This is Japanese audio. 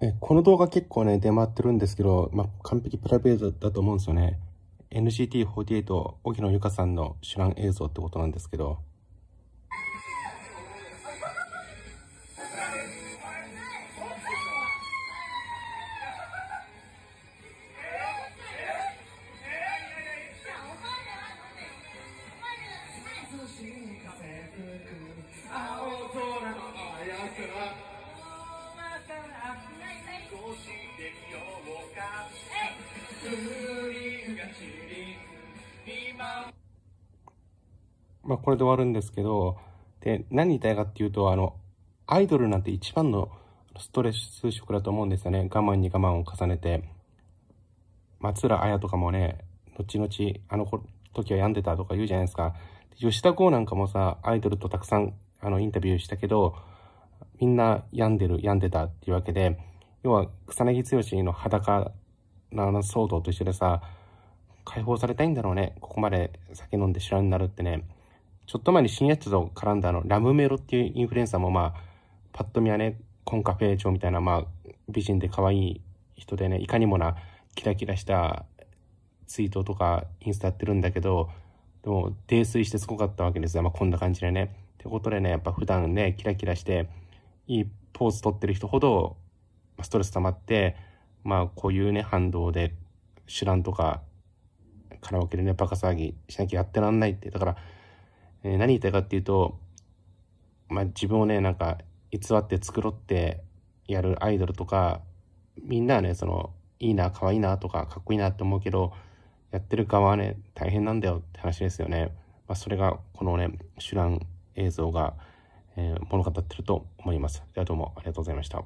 えこの動画結構ね、出回ってるんですけど、まあ、完璧プライベートだと思うんですよね。NCT48、沖野由香さんの主覧映像ってことなんですけど、まあ、これで終わるんですけど、で、何言いたいかっていうと、あの、アイドルなんて一番のストレス色だと思うんですよね。我慢に我慢を重ねて。松浦綾とかもね、後々、あの時は病んでたとか言うじゃないですか。吉田剛なんかもさ、アイドルとたくさんあのインタビューしたけど、みんな病んでる、病んでたっていうわけで、要は草薙剛の裸の騒動と一緒でさ、解放されたいんだろうね。ここまで酒飲んで知らんになるってね。ちょっと前に新つと絡んだあの、ラムメロっていうインフルエンサーもまあ、パッと見はね、コンカフェ長みたいな、まあ、美人で可愛い人でね、いかにもな、キラキラしたツイートとかインスタやってるんだけど、でも、泥酔してすごかったわけですよ。まあ、こんな感じでね。ってことでね、やっぱ普段ね、キラキラして、いいポーズ取ってる人ほど、ストレス溜まって、まあ、こういうね、反動で、手段とか、カラオケでね、バカ騒ぎしなきゃやってらんないって。だから、えー、何言ったかっていうと、まあ、自分をねなんか偽って繕ってやるアイドルとかみんなはねそのいいな可愛いなとかかっこいいなって思うけどやってる側はね大変なんだよって話ですよね、まあ、それがこのね手段映像が、えー、物語ってると思いますではどうもありがとうございました